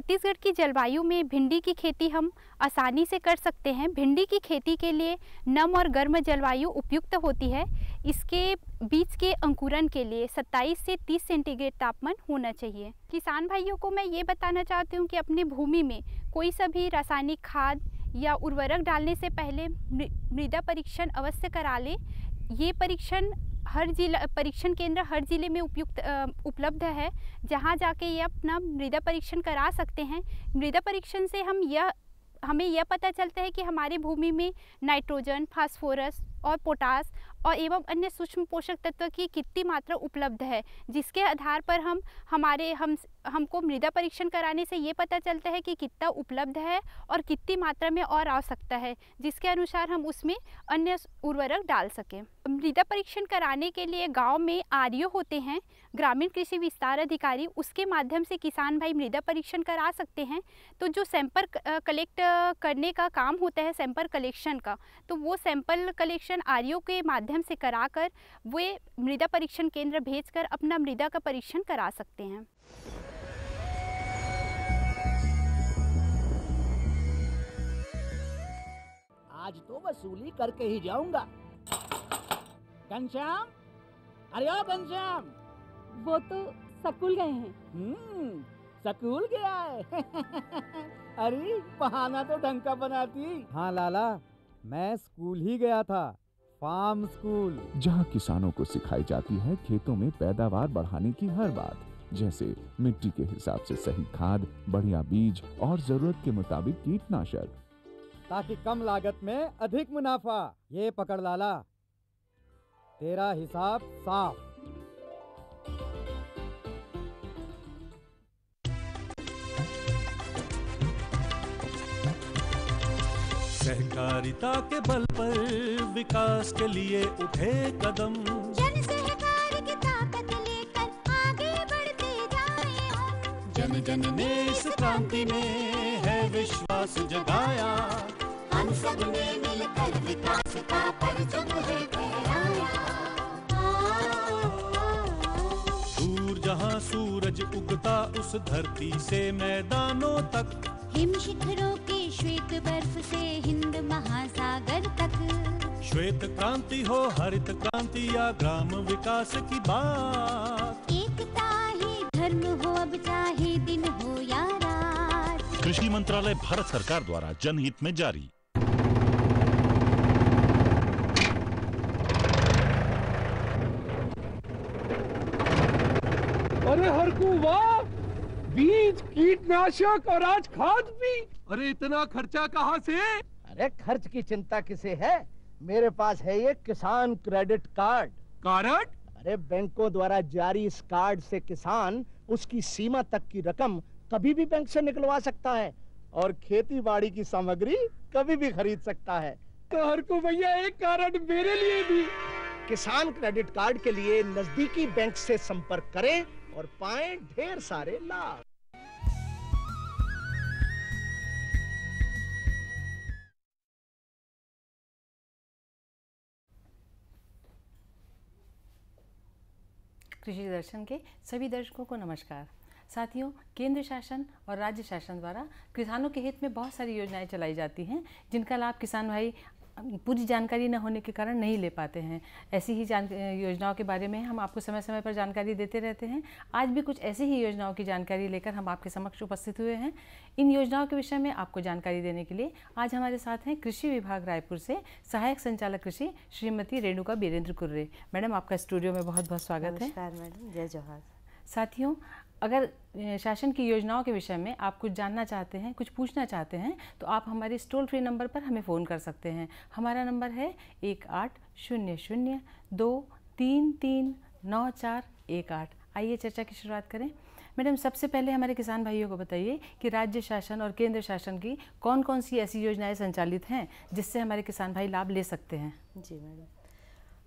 छत्तीसगढ़ की जलवायु में भिंडी की खेती हम आसानी से कर सकते हैं भिंडी की खेती के लिए नम और गर्म जलवायु उपयुक्त होती है इसके बीज के अंकुरण के लिए 27 से 30 सेंटीग्रेड तापमान होना चाहिए किसान भाइयों को मैं ये बताना चाहती हूँ कि अपनी भूमि में कोई सा भी रासायनिक खाद या उर्वरक डालने से पहले मृदा परीक्षण अवश्य करा लें ये परीक्षण हर जिला परीक्षण केंद्र हर ज़िले में उपयुक्त उपलब्ध है जहाँ जाके ये अपना मृदा परीक्षण करा सकते हैं मृदा परीक्षण से हम यह हमें यह पता चलता है कि हमारी भूमि में नाइट्रोजन फास्फोरस और पोटास और एवं अन्य सूक्ष्म पोषक तत्व की कितनी मात्रा उपलब्ध है जिसके आधार पर हम हमारे हम हमको मृदा परीक्षण कराने से ये पता चलता है कि कितना उपलब्ध है और कितनी मात्रा में और आ सकता है जिसके अनुसार हम उसमें अन्य उर्वरक डाल सकें मृदा परीक्षण कराने के लिए गांव में आर होते हैं ग्रामीण कृषि विस्तार अधिकारी उसके माध्यम से किसान भाई मृदा परीक्षण करा सकते हैं तो जो सैंपल कलेक्ट करने का काम होता है सैंपल कलेक्शन का तो वो सैंपल कलेक्शन आर के माध्यम माध्यम से कराकर वे मृदा परीक्षण केंद्र भेजकर अपना मृदा का परीक्षण करा सकते हैं आज तो वसूली करके ही जाऊंगा घनश्याम अरे ओ घनश्याम वो तो सकूल गए हैं हम्म, सकूल गया है अरे बहाना तो ढंग का बनाती हाँ लाला मैं स्कूल ही गया था फार्म स्कूल जहां किसानों को सिखाई जाती है खेतों में पैदावार बढ़ाने की हर बात जैसे मिट्टी के हिसाब से सही खाद बढ़िया बीज और जरूरत के मुताबिक कीटनाशक ताकि कम लागत में अधिक मुनाफा ये पकड़ लाला तेरा हिसाब साफ सहकारिता के बल पर विकास के लिए उठे कदम जन सहकार की ताकत लेकर आगे बढ़ते जाए जन जन ने इस क्रांति में है विश्वास जगाया हम सब ने मिलकर विकास का परचम दूर जहाँ सूरज उगता उस धरती से मैदानों तक हिम शिखरों श्वेत बर्फ से हिंद महासागर तक श्वेत क्रांति हो हरित क्रांति या ग्राम विकास की बात एकता ही धर्म हो अब चाहे दिन हो या रात कृषि मंत्रालय भारत सरकार द्वारा जनहित में जारी अरे कु वाह बीज कीटनाशक और आज खाद भी अरे इतना खर्चा कहाँ से अरे खर्च की चिंता किसे है मेरे पास है ये किसान क्रेडिट कार्ड कार्ड अरे बैंकों द्वारा जारी इस कार्ड से किसान उसकी सीमा तक की रकम कभी भी बैंक से निकलवा सकता है और खेती बाड़ी की सामग्री कभी भी खरीद सकता है तो भैया एक कार्ड मेरे लिए भी किसान क्रेडिट कार्ड के लिए नजदीकी बैंक से संपर्क करें और पाए ढेर सारे लाभ कृषि दर्शन के सभी दर्शकों को नमस्कार साथियों केंद्र शासन और राज्य शासन द्वारा किसानों के हित में बहुत सारी योजनाएं चलाई जाती हैं जिनका लाभ किसान भाई पूरी जानकारी न होने के कारण नहीं ले पाते हैं ऐसी ही जान योजनाओं के बारे में हम आपको समय समय पर जानकारी देते रहते हैं आज भी कुछ ऐसी ही योजनाओं की जानकारी लेकर हम आपके समक्ष उपस्थित हुए हैं इन योजनाओं के विषय में आपको जानकारी देने के लिए आज हमारे साथ हैं कृषि विभाग रायपुर से सहायक संचालक कृषि श्रीमती रेणुका बीरेंद्र कुर्रे मैडम आपका स्टूडियो में बहुत बहुत स्वागत है मैडम जय जवाहर साथियों अगर शासन की योजनाओं के विषय में आप कुछ जानना चाहते हैं कुछ पूछना चाहते हैं तो आप हमारे इस टोल फ्री नंबर पर हमें फ़ोन कर सकते हैं हमारा नंबर है एक आठ शून्य शून्य दो तीन तीन नौ चार एक आठ आइए चर्चा की शुरुआत करें मैडम सबसे पहले हमारे किसान भाइयों को बताइए कि राज्य शासन और केंद्र शासन की कौन कौन सी ऐसी योजनाएं संचालित हैं जिससे हमारे किसान भाई लाभ ले सकते हैं जी मैडम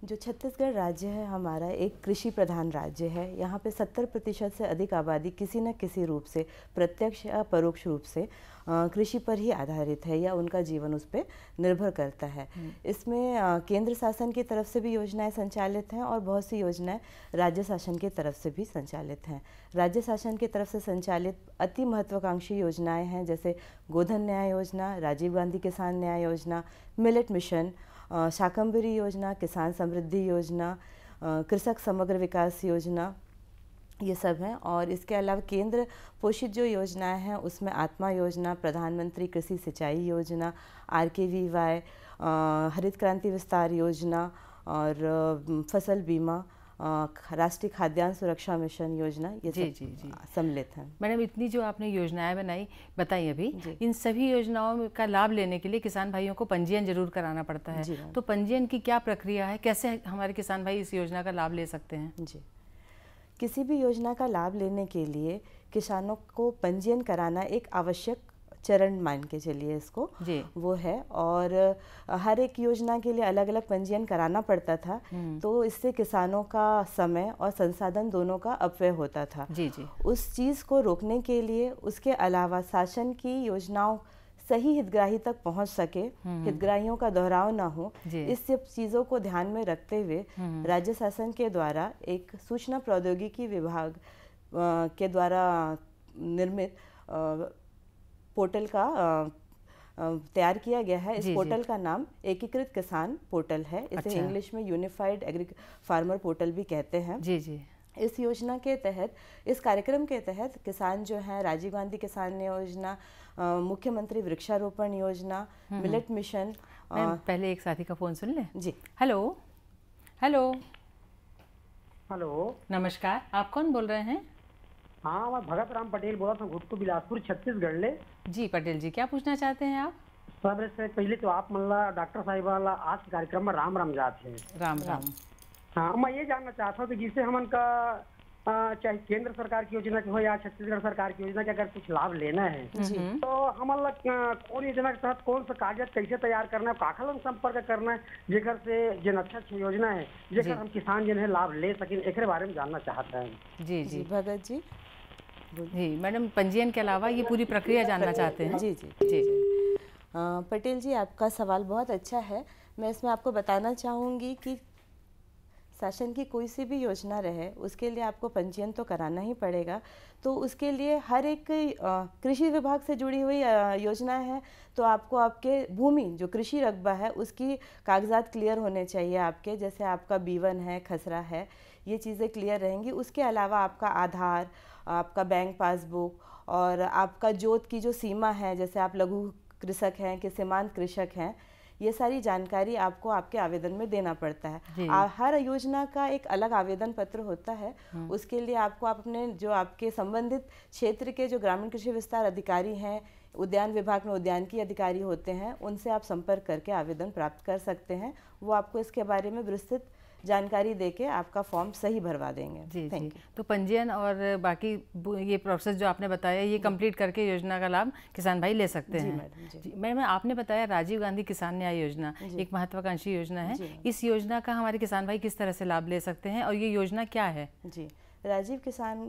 जो छत्तीसगढ़ राज्य है हमारा एक कृषि प्रधान राज्य है यहाँ पे 70 प्रतिशत से अधिक आबादी किसी न किसी रूप से प्रत्यक्ष या परोक्ष रूप से कृषि पर ही आधारित है या उनका जीवन उस पर निर्भर करता है हम्म। इसमें केंद्र शासन की तरफ से भी योजनाएं संचालित हैं और बहुत सी योजनाएं राज्य शासन की तरफ से भी संचालित हैं राज्य शासन की तरफ से संचालित अति महत्वाकांक्षी योजनाएँ हैं जैसे गोधन न्याय योजना राजीव गांधी किसान न्याय योजना मिलेट मिशन शाकंभरी योजना किसान समृद्धि योजना कृषक समग्र विकास योजना ये सब हैं और इसके अलावा केंद्र पोषित जो योजनाएं हैं उसमें आत्मा योजना प्रधानमंत्री कृषि सिंचाई योजना आर के वी वाई हरित क्रांति विस्तार योजना और फसल बीमा राष्ट्रीय खाद्यान्न सुरक्षा मिशन योजना ये जी जी जी सम्मिलित है मैडम इतनी जो आपने योजनाएं बनाई बताई अभी इन सभी योजनाओं का लाभ लेने के लिए किसान भाइयों को पंजीयन जरूर कराना पड़ता है तो पंजीयन की क्या प्रक्रिया है कैसे हमारे किसान भाई इस योजना का लाभ ले सकते हैं जी किसी भी योजना का लाभ लेने के लिए किसानों को पंजीयन कराना एक आवश्यक चरण मान के चलिए इसको जी वो है और हर एक योजना के लिए अलग अलग पंजीयन कराना पड़ता था हम्म। तो इससे किसानों का समय और संसाधन दोनों का अपव्यय होता था जी जी उस चीज़ को रोकने के लिए उसके अलावा शासन की योजनाओं सही हितग्राही तक पहुंच सके हम्म। हितग्राहियों का दोहराव ना हो इस सब चीज़ों को ध्यान में रखते हुए हम्म। राज्य शासन के द्वारा एक सूचना प्रौद्योगिकी विभाग के द्वारा निर्मित पोर्टल का तैयार किया गया है इस पोर्टल का नाम एकीकृत किसान पोर्टल है इसे अच्छा। इंग्लिश में यूनिफाइड एग्री फार्मर पोर्टल भी कहते हैं जी जी इस योजना के तहत इस कार्यक्रम के तहत किसान जो हैं राजीव गांधी किसान योजना मुख्यमंत्री वृक्षारोपण योजना हम्म। मिलेट मिशन आ, पहले एक साथी का फ़ोन सुन लें जी हेलो हेलो हेलो नमस्कार आप कौन बोल रहे हैं हाँ मैं भगत राम पटेल बोला था घुटकू बिलासपुर छत्तीसगढ़ ले जी पटेल जी क्या पूछना चाहते हैं आप सर पहले तो आप मतलब डॉक्टर साहिब वाला आज के कार्यक्रम में राम राम जाते हैं राम राम हाँ मैं ये जानना चाहता हूँ कि जिससे हम उनका चाहे केंद्र सरकार की योजना की हो या छत्तीसगढ़ सरकार की योजना के अगर कुछ लाभ लेना है हम्म। तो हमारा कौन योजना के तहत कौन सा कागज कैसे तैयार करना है काखल संपर्क करना है जेकर से जिन अच्छा योजना है जेकर हम किसान जिन्हें लाभ ले सकें एक बारे में जानना चाहते हैं जी जी भगत जी जी मैडम पंजीयन के अलावा ये पूरी प्रक्रिया जानना चाहते हैं जी जी जी जी पटेल जी आपका सवाल बहुत अच्छा है मैं इसमें आपको बताना चाहूँगी कि शासन की कोई सी भी योजना रहे उसके लिए आपको पंजीयन तो कराना ही पड़ेगा तो उसके लिए हर एक कृषि विभाग से जुड़ी हुई योजना है तो आपको आपके भूमि जो कृषि रकबा है उसकी कागजात क्लियर होने चाहिए आपके जैसे आपका बीवन है खसरा है ये चीज़ें क्लियर रहेंगी उसके अलावा आपका आधार आपका बैंक पासबुक और आपका जोत की जो सीमा है जैसे आप लघु कृषक हैं कि सीमांत कृषक हैं ये सारी जानकारी आपको आपके आवेदन में देना पड़ता है आ, हर योजना का एक अलग आवेदन पत्र होता है हाँ। उसके लिए आपको आप अपने जो आपके संबंधित क्षेत्र के जो ग्रामीण कृषि विस्तार अधिकारी हैं उद्यान विभाग में उद्यान की अधिकारी होते हैं उनसे आप संपर्क करके आवेदन प्राप्त कर सकते हैं वो आपको इसके बारे में विस्तृत जानकारी देके आपका फॉर्म सही भरवा देंगे जी जी तो पंजीयन और बाकी ये प्रोसेस जो आपने बताया ये कंप्लीट करके योजना का लाभ किसान भाई ले सकते जी, हैं मैडम मैडम आपने बताया राजीव गांधी किसान न्याय योजना एक महत्वाकांक्षी योजना है इस योजना का हमारे किसान भाई किस तरह से लाभ ले सकते हैं और ये योजना क्या है जी राजीव किसान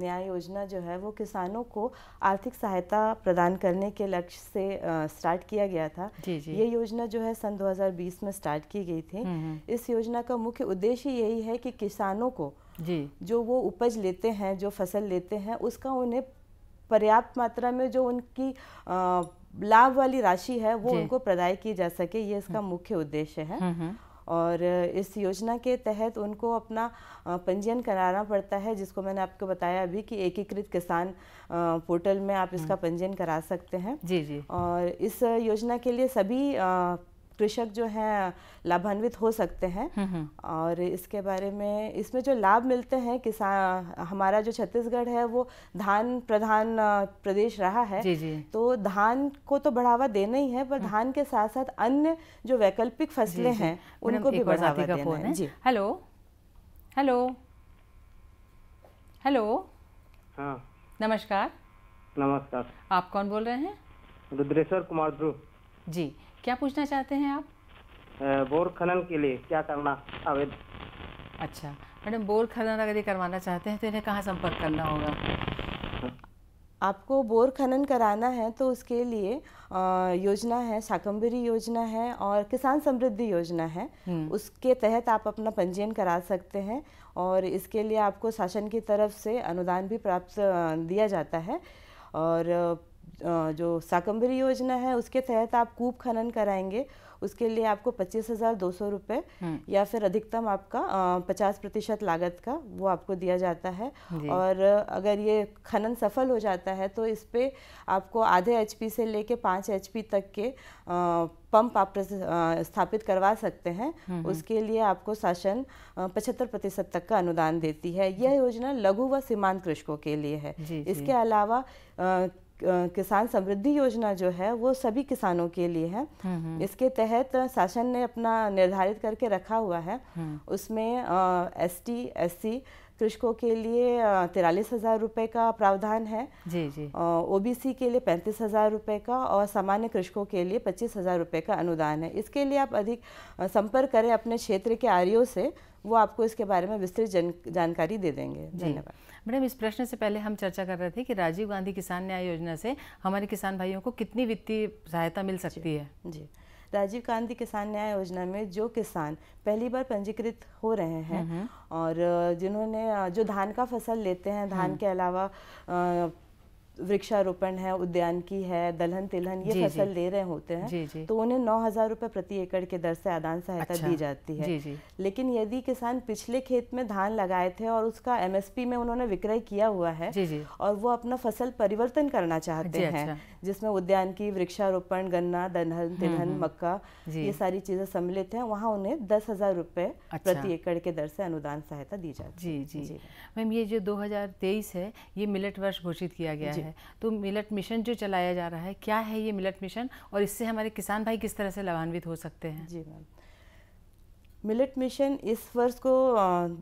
न्याय योजना जो है वो किसानों को आर्थिक सहायता प्रदान करने के लक्ष्य से स्टार्ट किया गया था जी जी। ये योजना जो है सन 2020 में स्टार्ट की गई थी हम्म, हम्म। इस योजना का मुख्य उद्देश्य यही है कि किसानों को जी जो वो उपज लेते हैं जो फसल लेते हैं उसका उन्हें पर्याप्त मात्रा में जो उनकी लाभ वाली राशि है वो उनको प्रदाय की जा सके ये इसका हम्म। मुख्य उद्देश्य है और इस योजना के तहत उनको अपना पंजीयन कराना पड़ता है जिसको मैंने आपको बताया अभी कि एकीकृत किसान पोर्टल में आप इसका हम्म। पंजीयन करा सकते हैं जी जी और इस योजना के लिए सभी कृषक जो हैं लाभान्वित हो सकते हैं हम्म, हम्म। और इसके बारे में इसमें जो लाभ मिलते हैं किसान हमारा जो छत्तीसगढ़ है वो धान प्रधान प्रदेश रहा है जी जी। तो धान को तो बढ़ावा देना ही है पर हम्म। धान के साथ साथ अन्य जो वैकल्पिक फसलें हैं उनको भी बढ़ावा देना है जी हेलो हेलो हेलो हाँ नमस्कार नमस्कार आप कौन बोल रहे हैं रुद्रेश्वर कुमार ध्रुव जी क्या पूछना चाहते हैं आप बोर खनन के लिए क्या करना आवेदन अच्छा मैडम बोर खनन अगर ये करवाना चाहते हैं तो इन्हें कहाँ संपर्क करना होगा आपको बोर खनन कराना है तो उसके लिए आ, योजना है साकम्बरी योजना है और किसान समृद्धि योजना है हम्म। उसके तहत आप अपना पंजीयन करा सकते हैं और इसके लिए आपको शासन की तरफ से अनुदान भी प्राप्त दिया जाता है और जो साकम्बरी योजना है उसके तहत आप कूप खनन कराएंगे उसके लिए आपको पच्चीस हज़ार दो सौ रुपये हम्म। या फिर अधिकतम आपका पचास प्रतिशत लागत का वो आपको दिया जाता है और अगर ये खनन सफल हो जाता है तो इस पर आपको आधे एच से लेके पाँच एच तक के पंप आप स्थापित करवा सकते हैं हम्म, हम्म। उसके लिए आपको शासन पचहत्तर प्रतिशत तक का अनुदान देती है यह योजना लघु व सीमांत कृषकों के लिए है इसके अलावा किसान समृद्धि योजना जो है वो सभी किसानों के लिए है हम्म, हम्म। इसके तहत शासन ने अपना निर्धारित करके रखा हुआ है हम्म। उसमें एस टी एस सी कृषकों के लिए तिरालीस हज़ार रुपए का प्रावधान है जी जी ओबीसी के लिए पैंतीस हज़ार रुपए का और सामान्य कृषकों के लिए पच्चीस हज़ार रुपए का अनुदान है इसके लिए आप अधिक संपर्क करें अपने क्षेत्र के आर्यो से वो आपको इसके बारे में विस्तृत जन, जानकारी दे देंगे धन्यवाद मैडम इस प्रश्न से पहले हम चर्चा कर रहे थे कि राजीव गांधी किसान न्याय योजना से हमारे किसान भाइयों को कितनी वित्तीय सहायता मिल सकती जी, है जी राजीव गांधी किसान न्याय योजना में जो किसान पहली बार पंजीकृत हो रहे हैं हम्म, हम्म। और जिन्होंने जो धान का फसल लेते हैं धान हम्म। के अलावा वृक्षारोपण है उद्यान की है दलहन तिलहन ये जी, फसल जी, ले रहे होते हैं जी, जी, तो उन्हें नौ हजार रूपए प्रति एकड़ के दर से आदान सहायता अच्छा, दी जाती है जी, जी, लेकिन यदि किसान पिछले खेत में धान लगाए थे और उसका एमएसपी में उन्होंने विक्रय किया हुआ है जी, जी, और वो अपना फसल परिवर्तन करना चाहते हैं अच्छा। जिसमें उद्यान की वृक्षारोपण गन्ना दलहन हम्म, तिलहन हम्म। मक्का ये सारी चीज़ें सम्मिलित हैं वहाँ उन्हें दस हज़ार रूपए अच्छा। प्रति एकड़ के दर से अनुदान सहायता दी जाती है जी जी, जी। मैम ये जो 2023 है ये मिलट वर्ष घोषित किया गया है तो मिलट मिशन जो चलाया जा रहा है क्या है ये मिलट मिशन और इससे हमारे किसान भाई किस तरह से लाभान्वित हो सकते हैं जी मैम मिलेट मिशन इस वर्ष को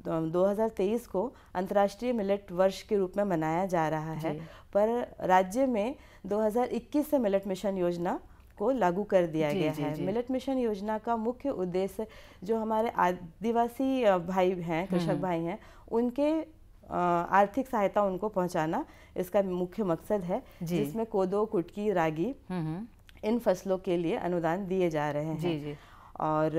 2023 को अंतर्राष्ट्रीय मिलेट वर्ष के रूप में मनाया जा रहा है पर राज्य में 2021 से मिलेट मिशन योजना को लागू कर दिया जी, गया जी, है जी. मिलेट मिशन योजना का मुख्य उद्देश्य जो हमारे आदिवासी भाई हैं हम्म, कृषक हम्म। भाई हैं उनके आर्थिक सहायता उनको पहुंचाना इसका मुख्य मकसद है जिसमें कोदो कुटकी रागी हम्म, इन फसलों के लिए अनुदान दिए जा रहे हैं और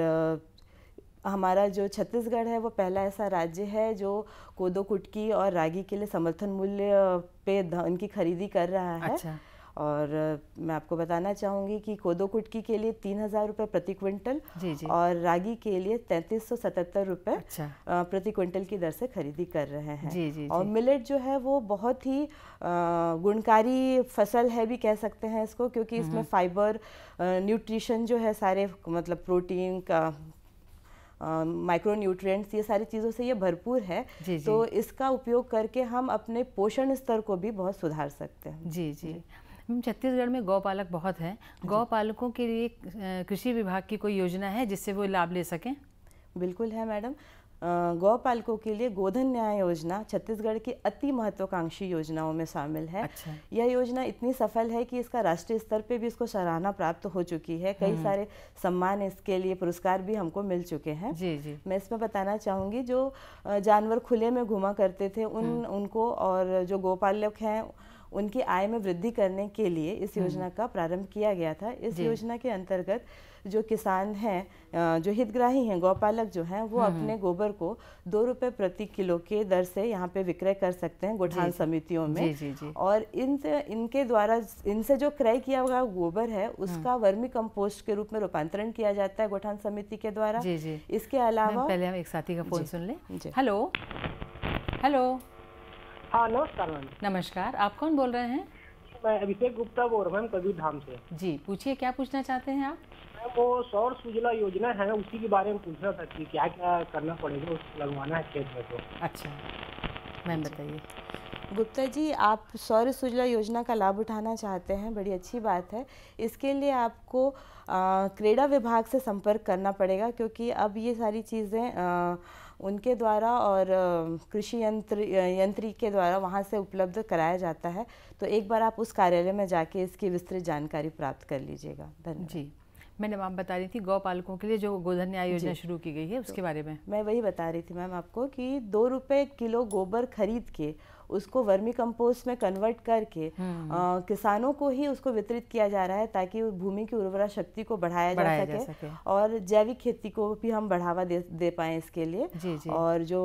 हमारा जो छत्तीसगढ़ है वो पहला ऐसा राज्य है जो कोदो कुटकी और रागी के लिए समर्थन मूल्य पे की खरीदी कर रहा है अच्छा। और मैं आपको बताना चाहूँगी कि कोदो कुटकी के लिए तीन हज़ार रुपये प्रति क्विंटल और रागी के लिए तैंतीस सौ सतहत्तर रुपये अच्छा। प्रति क्विंटल की दर से खरीदी कर रहे हैं जी, जी, और मिलेट जो है वो बहुत ही गुणकारी फसल है भी कह सकते हैं इसको क्योंकि हम्म, इसमें हम्म। फाइबर न्यूट्रिशन जो है सारे मतलब प्रोटीन का माइक्रो न्यूट्रिएंट्स ये सारी चीज़ों से ये भरपूर है जी, जी. तो इसका उपयोग करके हम अपने पोषण स्तर को भी बहुत सुधार सकते हैं जी जी, जी. छत्तीसगढ़ में गौपालक बहुत है गौपालकों के लिए कृषि विभाग की कोई योजना है जिससे वो लाभ ले सकें बिल्कुल है मैडम गौपालकों के लिए गोधन न्याय योजना छत्तीसगढ़ की अति महत्वाकांक्षी योजनाओं में शामिल है अच्छा। यह योजना इतनी सफल है कि इसका राष्ट्रीय स्तर पे भी इसको सराहना प्राप्त हो चुकी है कई हम्म। सारे सम्मान इसके लिए पुरस्कार भी हमको मिल चुके हैं जी जी मैं इसमें बताना चाहूंगी जो जानवर खुले में घुमा करते थे उन हम्म। उनको और जो गोपालक हैं उनकी आय में वृद्धि करने के लिए इस हम्म। योजना का प्रारंभ किया गया था इस योजना के अंतर्गत जो किसान हैं जो हितग्राही हैं गौपालक जो हैं वो हम्म, अपने हम्म। गोबर को दो रुपये प्रति किलो के दर से यहाँ पे विक्रय कर सकते हैं गोठान समितियों में जी, जी, जी. और इनसे इनके द्वारा इनसे जो क्रय किया हुआ गोबर है हाँ। उसका वर्मी कंपोस्ट के रूप में रूपांतरण किया जाता है गोठान समिति के द्वारा जी, जी. इसके अलावा पहले हम एक साथी का फोन सुन लें हेलो हेलो हाँ नमस्कार नमस्कार आप कौन बोल रहे हैं मैं अभिषेक गुप्ता बोल रहा हूँ कबीर धाम से जी पूछिए क्या पूछना चाहते हैं आप वो सौर सुजला योजना है उसी के बारे में पूछ रहा था कि क्या क्या करना पड़ेगा उसको लगवाना है खेत में तो अच्छा मैम बताइए गुप्ता जी आप सौर सुजला योजना का लाभ उठाना चाहते हैं बड़ी अच्छी बात है इसके लिए आपको आ, क्रीड़ा विभाग से संपर्क करना पड़ेगा क्योंकि अब ये सारी चीज़ें उनके द्वारा और कृषि यंत्र यंत्री के द्वारा वहाँ से उपलब्ध कराया जाता है तो एक बार आप उस कार्यालय में जाके इसकी विस्तृत जानकारी प्राप्त कर लीजिएगा धन्यवाद जी मैंने मैम बता रही थी गौ पालकों के लिए जो गोधन न्याय योजना शुरू की गई है उसके तो, बारे में मैं वही बता रही थी मैम आपको कि दो रुपये किलो गोबर खरीद के उसको वर्मी कंपोस्ट में कन्वर्ट करके आ, हम्म। किसानों को ही उसको वितरित किया जा रहा है ताकि भूमि की उर्वरा शक्ति को बढ़ाया, बढ़ाया जा, सके, जा सके और जैविक खेती को भी हम बढ़ावा दे, दे पाए इसके लिए जी, जी। और जो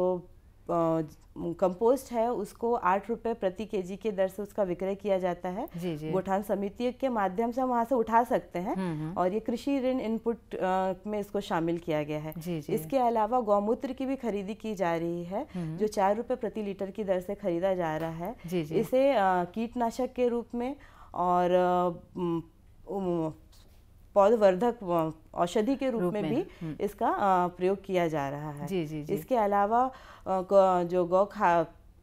कंपोस्ट है उसको आठ रुपये प्रति केजी के दर से उसका विक्रय किया जाता है जी जी। गोठान समिति के माध्यम से हम वहाँ से उठा सकते हैं हम्म, हम्म। और ये कृषि ऋण इनपुट में इसको शामिल किया गया है जी जी। इसके अलावा गौमूत्र की भी खरीदी की जा रही है हम्म, जो चार रुपये प्रति लीटर की दर से खरीदा जा रहा है जी जी। इसे कीटनाशक के रूप में और पौधवर्धक औषधि के रूप, रूप में, में भी हम्म। इसका प्रयोग किया जा रहा है जी, जी, जी. इसके अलावा जो गौ खा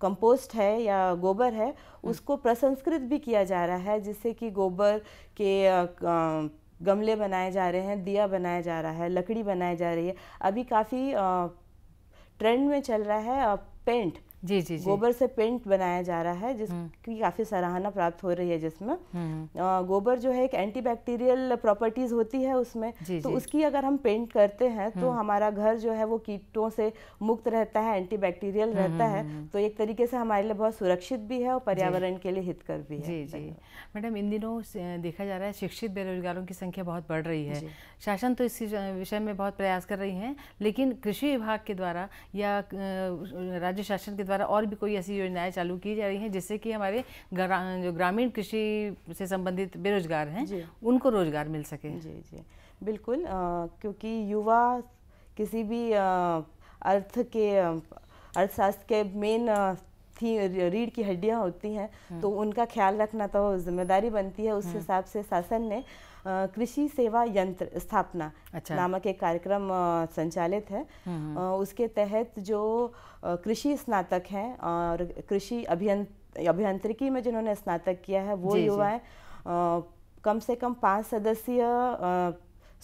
कंपोस्ट है या गोबर है हम्म। उसको प्रसंस्कृत भी किया जा रहा है जिससे कि गोबर के गमले बनाए जा रहे हैं दिया बनाया जा रहा है लकड़ी बनाई जा रही है अभी काफ़ी ट्रेंड में चल रहा है पेंट जी जी गोबर से पेंट बनाया जा रहा है जिसकी हम्म। काफ़ी सराहना प्राप्त हो रही है जिसमें हम्म। गोबर जो है एक एंटीबैक्टीरियल प्रॉपर्टीज़ होती है उसमें जी, तो जी. उसकी अगर हम पेंट करते हैं तो हम्म। हमारा घर जो है वो कीटों से मुक्त रहता है एंटीबैक्टीरियल रहता है तो एक तरीके से हमारे लिए बहुत सुरक्षित भी है और पर्यावरण के लिए हितकर भी है जी जी मैडम इन दिनों देखा जा रहा है शिक्षित बेरोजगारों की संख्या बहुत बढ़ रही है शासन तो इस विषय में बहुत प्रयास कर रही है लेकिन कृषि विभाग के द्वारा या राज्य शासन के द्वारा द्वारा और भी कोई ऐसी योजनाएं चालू की जा रही हैं जिससे कि हमारे ग्रा, जो ग्रामीण कृषि से संबंधित बेरोजगार हैं उनको रोजगार मिल सके जी जी बिल्कुल आ, क्योंकि युवा किसी भी आ, अर्थ के अर्थशास्त्र के मेन थी रीढ़ की हड्डियां होती हैं हाँ। तो उनका ख्याल रखना तो जिम्मेदारी बनती है उस हाँ। हिसाब से शासन ने कृषि सेवा यंत्र स्थापना अच्छा। नामक एक कार्यक्रम संचालित है हम्म। उसके तहत जो कृषि स्नातक हैं और कृषि अभियंत अभियांत्रिकी में जिन्होंने स्नातक किया है वो युवाएं कम से कम पांच सदस्यीय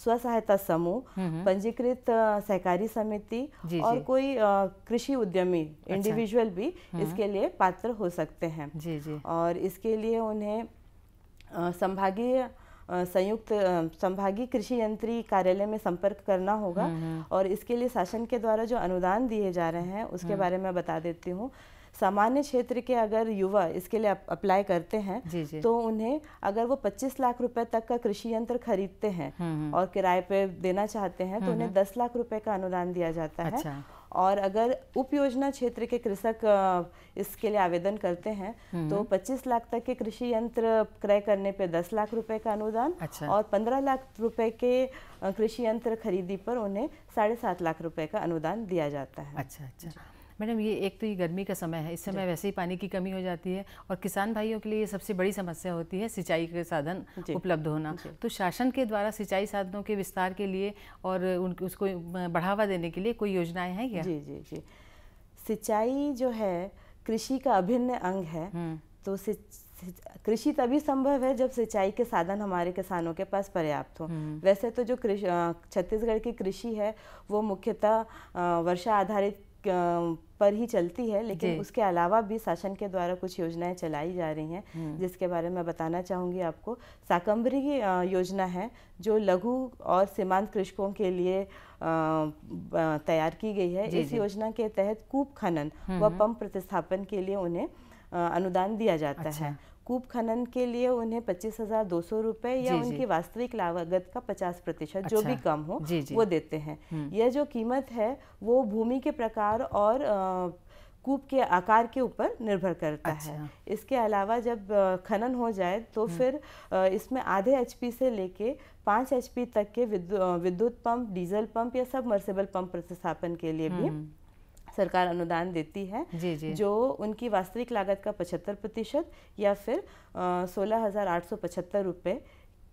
स्व सहायता समूह हम्म। पंजीकृत सहकारी समिति और कोई कृषि उद्यमी अच्छा। इंडिविजुअल भी हम्म। इसके लिए पात्र हो सकते हैं जी जी। और इसके लिए उन्हें संभागीय संयुक्त संभागीय कृषि यंत्री कार्यालय में संपर्क करना होगा हम्म, हम्म। और इसके लिए शासन के द्वारा जो अनुदान दिए जा रहे हैं उसके हम्म। बारे में बता देती हूँ सामान्य क्षेत्र के अगर युवा इसके लिए अप्लाई करते हैं जी जी। तो उन्हें अगर वो 25 लाख रुपए तक का कृषि यंत्र खरीदते हैं और किराए पे देना चाहते हैं तो उन्हें 10 लाख रुपए का अनुदान दिया जाता अच्छा। है और अगर उप योजना क्षेत्र के कृषक इसके लिए आवेदन करते हैं हम्म। तो 25 लाख तक के कृषि यंत्र क्रय करने पे 10 लाख रुपए का अनुदान अच्छा। और 15 लाख रुपए के कृषि यंत्र खरीदी पर उन्हें साढ़े सात लाख रुपए का अनुदान दिया जाता है अच्छा अच्छा मैडम ये एक तो ये गर्मी का समय है इस समय वैसे ही पानी की कमी हो जाती है और किसान भाइयों के लिए ये सबसे बड़ी समस्या होती है सिंचाई के साधन उपलब्ध होना तो शासन के द्वारा सिंचाई साधनों के विस्तार के लिए और उन उसको बढ़ावा देने के लिए कोई योजनाएं हैं क्या जी जी जी सिंचाई जो है कृषि का अभिन्न अंग है हम्म। तो कृषि तभी संभव है जब सिंचाई के साधन हमारे किसानों के पास पर्याप्त हो हम्म। वैसे तो जो छत्तीसगढ़ की कृषि है वो मुख्यतः वर्षा आधारित पर ही चलती है लेकिन उसके अलावा भी शासन के द्वारा कुछ योजनाएं चलाई जा रही हैं जिसके बारे में बताना चाहूँगी आपको साकम्बरी योजना है जो लघु और सीमांत कृषकों के लिए तैयार की गई है इस योजना के तहत कूप खनन व पंप प्रतिस्थापन के लिए उन्हें अनुदान दिया जाता अच्छा। है कूप खनन के लिए उन्हें पच्चीस हजार दो सौ रूपए या जी, उनकी वास्तविक लागत का पचास प्रतिशत अच्छा, जो भी अच्छा। कम हो जी, जी, वो देते हैं हम्म। यह जो कीमत है वो भूमि के प्रकार और आ, कूप के आकार के ऊपर निर्भर करता अच्छा। है इसके अलावा जब खनन हो जाए तो हम्म। फिर इसमें आधे एच से लेके पांच एच तक के विद्युत पंप डीजल पंप या सब मर्सेबल पंप प्रतिस्थापन के लिए भी हम्म। सरकार अनुदान देती है जी जी जो उनकी वास्तविक लागत का पचहत्तर प्रतिशत या फिर सोलह हज़ार आठ सौ पचहत्तर रुपये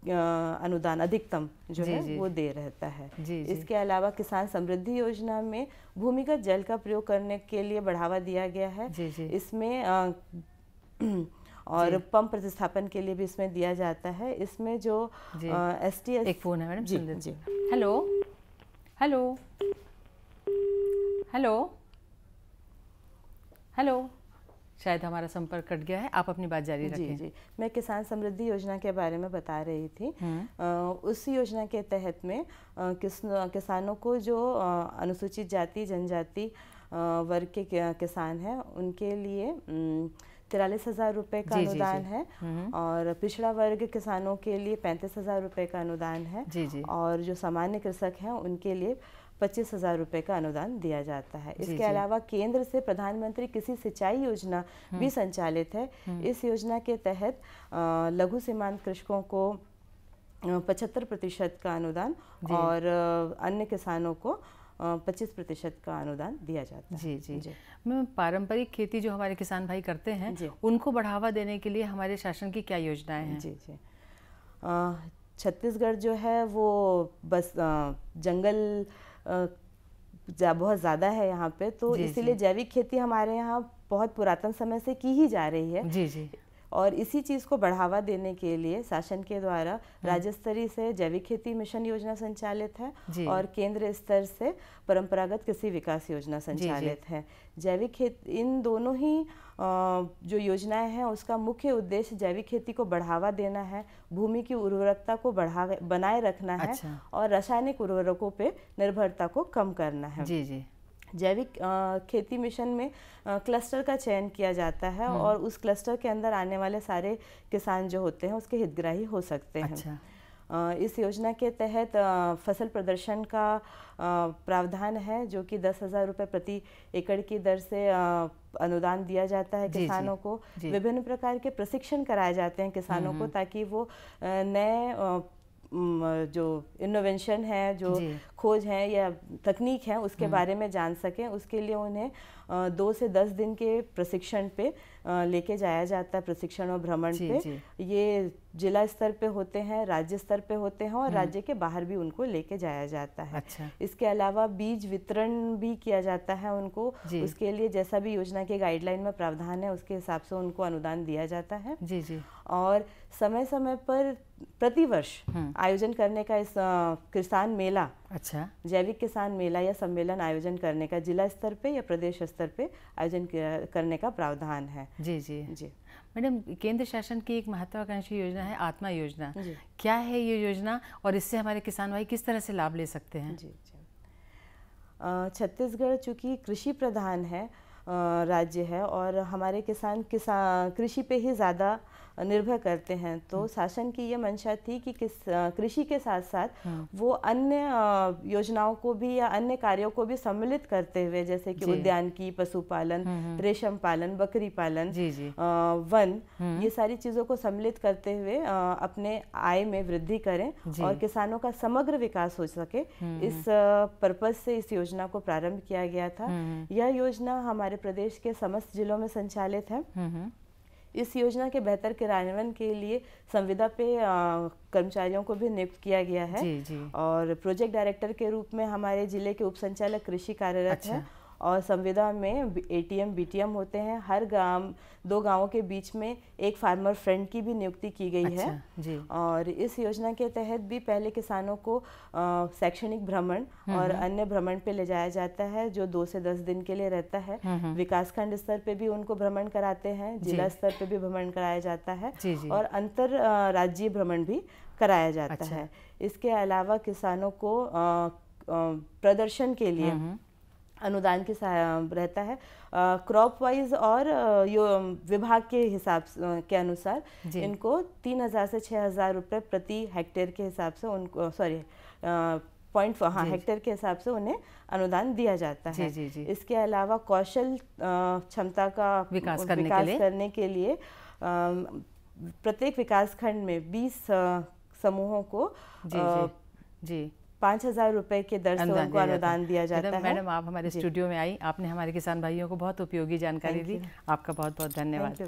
अनुदान अधिकतम जो जी, है जी, वो दे रहता है जी, जी, इसके अलावा किसान समृद्धि योजना में भूमिगत जल का प्रयोग करने के लिए बढ़ावा दिया गया है जी, जी, इसमें आ, और पंप प्रतिस्थापन के लिए भी इसमें दिया जाता है इसमें जो एस टी एस फोन है मैडम जी जी हेलो हेलो हेलो हेलो शायद हमारा संपर्क कट गया है आप अपनी बात जारी रखें जी जी मैं किसान समृद्धि योजना के बारे में बता रही थी आ, हम्म। उस योजना के तहत में किस किसानों को जो अनुसूचित जाति जनजाति वर्ग के किसान हैं उनके लिए तिरालीस हज़ार रुपये का जी, अनुदान जी, जी, है हम्म। और पिछड़ा वर्ग किसानों के लिए पैंतीस हज़ार रुपये का अनुदान है जी, जी. और जो सामान्य कृषक हैं उनके लिए पच्चीस हजार रुपए का अनुदान दिया जाता है इसके अलावा केंद्र से प्रधानमंत्री किसी सिंचाई योजना भी हम्म। संचालित है हम्म। इस योजना के तहत लघु सीमांत कृषकों को पचहत्तर प्रतिशत का अनुदान और अन्य किसानों को पच्चीस प्रतिशत का अनुदान दिया जाता है जी जी जी मैम पारंपरिक खेती जो हमारे किसान भाई करते हैं उनको बढ़ावा देने के लिए हमारे शासन की क्या योजनाएं हैं जी जी छत्तीसगढ़ जो है वो बस आ, जंगल जा, बहुत ज़्यादा है यहाँ पे तो इसीलिए जैविक खेती हमारे यहाँ बहुत पुरातन समय से की ही जा रही है जी जी और इसी चीज़ को बढ़ावा देने के लिए शासन के द्वारा हम्म। राज्य स्तरीय से जैविक खेती मिशन योजना संचालित है और केंद्र स्तर से परंपरागत कृषि विकास योजना संचालित है जैविक खेती इन दोनों ही जो योजनाएं हैं उसका मुख्य उद्देश्य जैविक खेती को बढ़ावा देना है भूमि की उर्वरकता को बढ़ा बनाए रखना अच्छा। है और रासायनिक उर्वरकों पर निर्भरता को कम करना है जी जी जैविक खेती मिशन में क्लस्टर का चयन किया जाता है हम्म। और उस क्लस्टर के अंदर आने वाले सारे किसान जो होते हैं उसके हितग्राही हो सकते अच्छा। हैं इस योजना के तहत फसल प्रदर्शन का प्रावधान है जो कि दस हज़ार रुपये प्रति एकड़ की दर से अनुदान दिया जाता है किसानों जी, को विभिन्न प्रकार के प्रशिक्षण कराए जाते हैं किसानों हम्म, को हम्म। ताकि वो नए जो इनोवेशन है जो खोज है या तकनीक है उसके हम्म। बारे में जान सकें उसके लिए उन्हें दो से दस दिन के प्रशिक्षण पे लेके जाया जाता है प्रशिक्षण और भ्रमण पे जी. ये जिला स्तर पे होते हैं राज्य स्तर पे होते हैं और हम्म। राज्य के बाहर भी उनको लेके जाया जाता है अच्छा। इसके अलावा बीज वितरण भी किया जाता है उनको उसके लिए जैसा भी योजना के गाइडलाइन में प्रावधान है उसके हिसाब से उनको अनुदान दिया जाता है जी जी और समय समय पर प्रतिवर्ष हम्म। आयोजन करने का इस किसान मेला अच्छा जैविक किसान मेला या सम्मेलन आयोजन करने का जिला स्तर पे या प्रदेश स्तर पे आयोजन करने का प्रावधान है जी जी जी मैडम केंद्र शासन की एक महत्वाकांक्षी योजना है आत्मा योजना क्या है ये योजना और इससे हमारे किसान भाई किस तरह से लाभ ले सकते हैं जी जी छत्तीसगढ़ चूँकि कृषि प्रधान है राज्य है और हमारे किसान किसान कृषि पे ही ज़्यादा निर्भर करते हैं तो हम्म। शासन की ये मंशा थी कि किस कृषि के साथ साथ हाँ। वो अन्य योजनाओं को भी या अन्य कार्यों को भी सम्मिलित करते हुए जैसे कि उद्यान की पशुपालन हम्म, हम्म। रेशम पालन बकरी पालन जी जी। आ, वन ये सारी चीज़ों को सम्मिलित करते हुए आ, अपने आय में वृद्धि करें और किसानों का समग्र विकास हो सके इस पर्पज से इस योजना को प्रारंभ किया गया था यह योजना हमारे प्रदेश के समस्त जिलों में संचालित है इस योजना के बेहतर क्रियान्वयन के लिए संविदा पे कर्मचारियों को भी नियुक्त किया गया है जी, जी। और प्रोजेक्ट डायरेक्टर के रूप में हमारे जिले के उप संचालक कृषि कार्यरत अच्छा। है और संविदा में एटीएम बीटीएम होते हैं हर गांव दो गांवों के बीच में एक फार्मर फ्रेंड की भी नियुक्ति की गई अच्छा, है जी। और इस योजना के तहत भी पहले किसानों को शैक्षणिक भ्रमण हम्म, और हम्म। अन्य भ्रमण पे ले जाया जाता है जो दो से दस दिन के लिए रहता है हम्म, विकासखंड स्तर पे भी उनको भ्रमण कराते हैं जिला स्तर पे भी भ्रमण कराया जाता है जी, जी। और अंतर राज्य भ्रमण भी कराया जाता अच्छा। है इसके अलावा किसानों को प्रदर्शन के लिए अनुदान के रहता है क्रॉप वाइज और यो विभाग के हिसाब के अनुसार इनको तीन हज़ार से छः हज़ार रुपये प्रति हेक्टेयर के हिसाब से उनको सॉरी पॉइंट हाँ हेक्टेयर के हिसाब से उन्हें अनुदान दिया जाता है जी, जी, इसके अलावा कौशल क्षमता का विकास करने विकास के लिए, करने के लिए प्रत्येक विकास खंड में 20 समूहों को जी, जी, जी पाँच हजार रुपए के दर से उनको अनुदान दिया जाता है मैडम आप हमारे स्टूडियो में आई आपने हमारे किसान भाइयों को बहुत उपयोगी जानकारी दी आपका बहुत बहुत धन्यवाद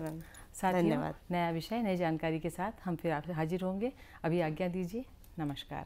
धन्यवाद नया विषय नई जानकारी के साथ हम फिर आपसे हाजिर होंगे अभी आज्ञा दीजिए नमस्कार